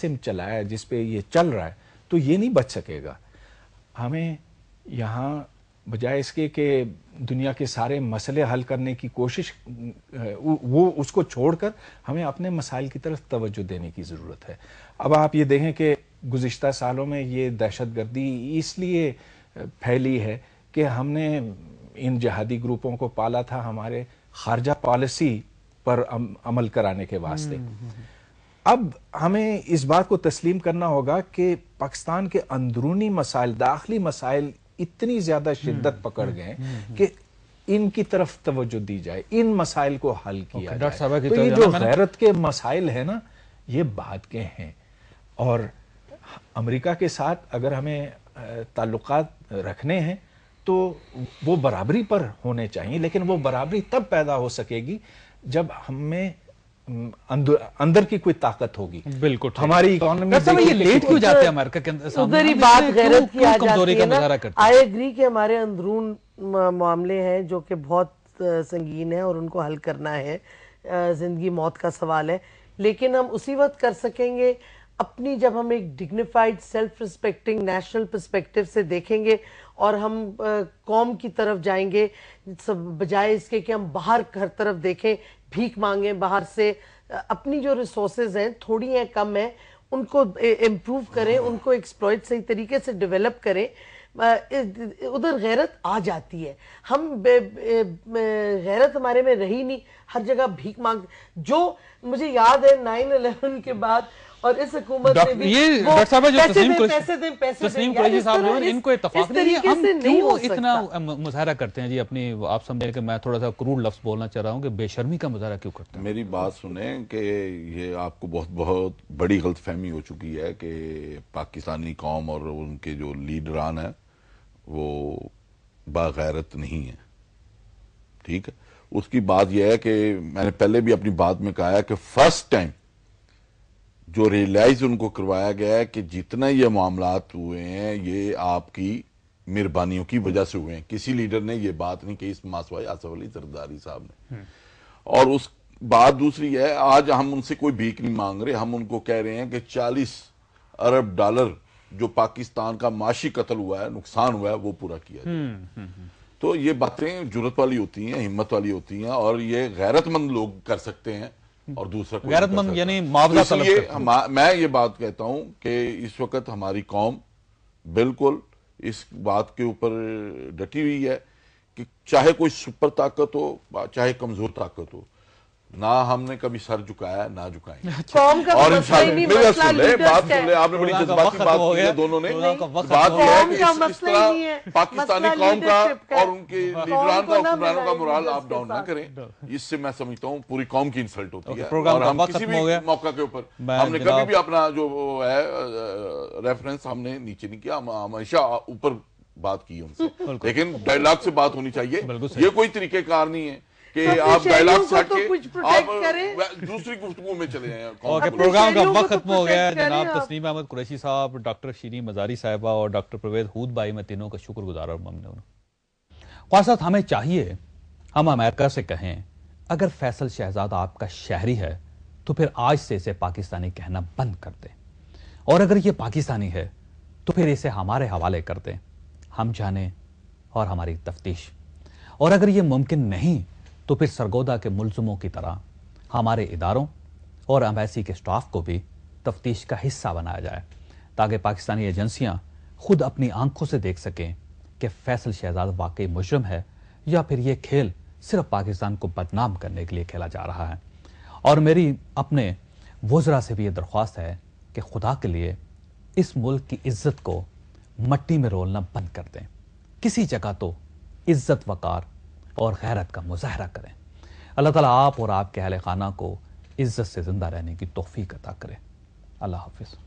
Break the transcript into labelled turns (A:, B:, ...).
A: SIM चलाया है जिस पे ये चल रहा है तो ये नहीं बच सकेगा हमें यहाँ बजाय इसके कि दुनिया के सारे मसले हल करने की कोशिश वो उसको छोड़कर हमें अपने मसाइल की तरफ तवज्जो देने की ज़रूरत है अब आप ये देखें कि गुज्त सालों में ये दहशत गर्दी इसलिए फैली है कि हमने इन जहादी ग्रुपों को पाला था हमारे खारजा पॉलिसी पर अम, अमल कराने के वास्ते हम्म, हम्म, हम्म। अब हमें इस बात को तस्लीम करना होगा कि पाकिस्तान के अंदरूनी मसाइल दाखिली मसाइल इतनी ज़्यादा हम्म, शिद्दत पकड़ हम्म, गए हम्म, कि इनकी तरफ तवज्जो दी जाए इन मसाइल को हल किया जाए तो ये जो गैरत के मसाइल है ना ये बात के हैं और अमेरिका के साथ अगर हमें ताल्लुक रखने हैं तो वो बराबरी पर होने चाहिए लेकिन वो बराबरी तब पैदा हो सकेगी जब हमें अंदर, अंदर की कोई ताकत होगी बिल्कुल हमारी
B: इकोनॉमी तो लेट क्यों जाते हैं अमेरिका के अंदर उधर ही बात गैरत की आ जाती है ना
C: आई एग्री कि हमारे अंदरून मामले हैं जो कि बहुत संगीन है और उनको हल करना है जिंदगी मौत का सवाल है लेकिन हम उसी वक्त कर सकेंगे अपनी जब हम एक dignified self respecting national perspective से देखेंगे और हम कॉम कौम की तरफ जाएंगे सब बजाय इसके कि हम बाहर हर तरफ देखें भीख मांगें बाहर से अपनी जो रिसोर्सेज हैं थोड़ी हैं कम हैं उनको इम्प्रूव करें उनको एक्सप्लॉयट सही तरीके से डेवलप करें उधर गैरत आ जाती है हम गैरत हमारे में रही नहीं हर जगह भीख मांग जो मुझे याद है नाइन अलेवन के बाद और इस हुकूमत ने भी ये पैसे दें पैसे इनको इत्तेफाक नहीं हम क्यों इतना
B: मुजाहरा करते हैं जी अपनी आप समझे कि मैं थोड़ा सा क्रूर लफ्ज बोलना चाह रहा हूँ कि बेशर्मी का मुजाहरा क्यों करते
D: हैं मेरी बात सुने कि ये आपको बहुत बहुत बड़ी गलतफहमी हो चुकी है कि पाकिस्तानी कौम और उनके जो लीडरान हैं वो बागैरत नहीं है ठीक है उसकी बात यह है कि मैंने पहले भी अपनी बात में कहा है कि फर्स्ट टाइम जो रियलाइज उनको करवाया गया है कि जितना ये मामला हुए हैं ये आपकी मेहरबानियों की वजह से हुए हैं किसी लीडर ने यह बात नहीं कही इस मासवाई आसफ अली जरदारी साहब ने हम्म। और उस बात दूसरी है आज हम उनसे कोई भीख नहीं मांग रहे हम उनको कह रहे हैं कि 40 अरब डॉलर जो पाकिस्तान का माशी कत्ल हुआ है नुकसान हुआ है वो पूरा किया जाए हम्म, हम्म, हम्म। तो ये बातें जरूरत वाली होती हैं हिम्मत वाली होती हैं और ये गैरतमंद लोग कर सकते हैं और दूसरा गैरतमंद यानी मामला तो ये मैं ये बात कहता हूं कि इस वक्त हमारी कौम बिल्कुल इस बात के ऊपर डटी हुई है कि चाहे कोई सुपर ताकत हो चाहे कमजोर ताकत हो ना हमने कभी सर झुकाया ना झुकाया अच्छा। और मतलब आपने बड़ी बात की दोनों ने बात इस तरह पाकिस्तानी कौम का और उनके लीडरान का हुक्मरानों का आप डाउन ना करें इससे मैं समझता हूँ पूरी कौम की इंसल्ट होती है और हम किसी भी मौका के ऊपर हमने कभी भी अपना जो है रेफरेंस हमने नीचे नहीं किया हमेशा ऊपर बात की उनसे लेकिन डायलॉग से बात होनी चाहिए ये कोई तरीके कार नहीं है कि आप डायलॉग तो आप दूसरी में चले प्रोग्राम का वक्त तो खत्म हो गया है जनाब तस्नीम
B: अहमद कुरैशी साहब डॉक्टर शीरी मजारी और डॉक्टर प्रवेद हूद भाई मैं तीनों का हमें चाहिए हम अमेरिका से कहें अगर फैसल शहजाद आपका शहरी है तो फिर आज से इसे पाकिस्तानी कहना बंद कर दें और अगर ये पाकिस्तानी है तो फिर इसे हमारे हवाले कर दें हम जाने और हमारी तफ्तीश और अगर ये मुमकिन नहीं तो फिर सरगोदा के मुलजमों की तरह हमारे इदारों और अम्बेसी के स्टाफ को भी तफ्तीश का हिस्सा बनाया जाए ताकि पाकिस्तानी एजेंसियां खुद अपनी आंखों से देख सकें कि फैसल शहजाद वाकई मुजरम है या फिर ये खेल सिर्फ पाकिस्तान को बदनाम करने के लिए खेला जा रहा है और मेरी अपने वजरा से भी ये दरख्वास्त है कि खुदा के लिए इस मुल्क की इज्जत को मट्टी में रोलना बंद कर दें किसी जगह तो इज्जत वकार और खैरत का मुजाहरा करें अल्लाह ताला आप और आपके अहल खाना को इज़्ज़त से ज़िंदा रहने की तोफ़ी अता करें अल्लाह हाफिज़